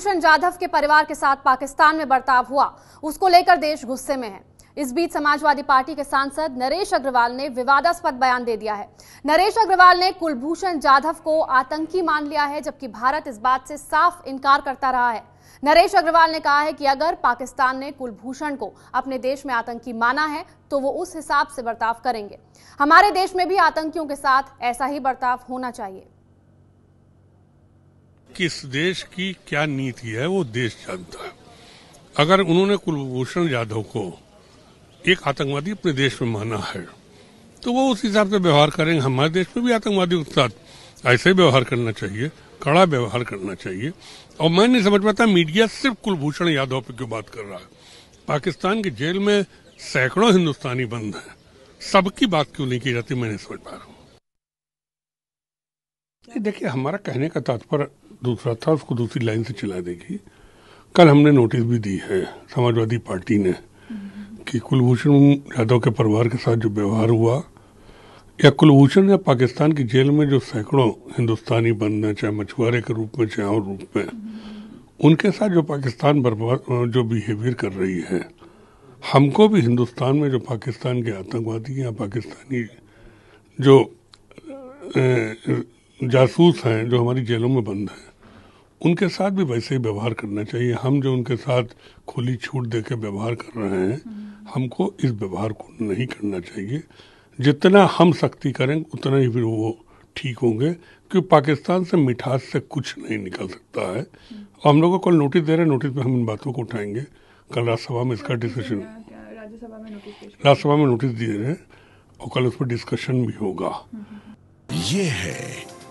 कुलभूषण जाधव के परिवार के साथ पाकिस्तान में बर्ताव हुआ उसको लेकर देश गुस्से में है इस बीच समाजवादी पार्टी के सांसद नरेश अग्रवाल ने विवादास्पद बयान दे दिया है नरेश अग्रवाल ने कुलभूषण जाधव को आतंकी मान लिया है जबकि भारत इस बात से साफ इनकार करता रहा है नरेश अग्रवाल ने कहा है कि अगर पाकिस्तान ने कुलभूषण को अपने देश में आतंकी माना है तो वो उस हिसाब से बर्ताव करेंगे हमारे देश में भी आतंकियों के साथ ऐसा ही बर्ताव होना चाहिए किस देश की क्या नीति है वो देश जानता है अगर उन्होंने कुलभूषण यादव को एक आतंकवादी अपने देश में माना है तो वो उस हिसाब से व्यवहार करेंगे हमारे देश में भी आतंकवादियों के साथ ऐसे व्यवहार करना चाहिए कड़ा व्यवहार करना चाहिए और मैं नहीं समझ पाता मीडिया सिर्फ कुलभूषण यादव पर क्यों बात कर रहा है पाकिस्तान की जेल में सैकड़ों हिंदुस्तानी बंद हैं सबकी बात क्यों नहीं की जाती मैं नहीं समझ पा रहा हूँ देखिए हमारा कहने का तात्पर्य दूसरा था उसको दूसरी लाइन से चला देगी कल हमने नोटिस भी दी है समाजवादी पार्टी ने कि कुलभूषण यादव के परिवार के साथ जो व्यवहार हुआ या कुलभूषण या पाकिस्तान की जेल में जो सैकड़ों हिंदुस्तानी बंद हैं चाहे मछुआरे के रूप में चाहे और रूप में उनके साथ जो पाकिस्तान बर्बाद जो बिहेवियर कर रही है हमको भी हिंदुस्तान में जो पाकिस्तान के आतंकवादी या पाकिस्तानी जो जासूस हैं जो हमारी जेलों में बंद हैं उनके साथ भी वैसे ही व्यवहार करना चाहिए हम जो उनके साथ खुली छूट दे के व्यवहार कर रहे हैं हमको इस व्यवहार को नहीं करना चाहिए जितना हम सख्ती करेंगे उतना ही फिर वो ठीक होंगे क्योंकि पाकिस्तान से मिठास से कुछ नहीं निकल सकता है और हम लोगों को कल नोटिस दे रहे हैं नोटिस में हम इन बातों को उठाएंगे कल राज्यसभा में इसका डिसीजन राज्यसभा में नोटिस दिए रहे हैं और कल उस पर डिस्कशन भी होगा ये है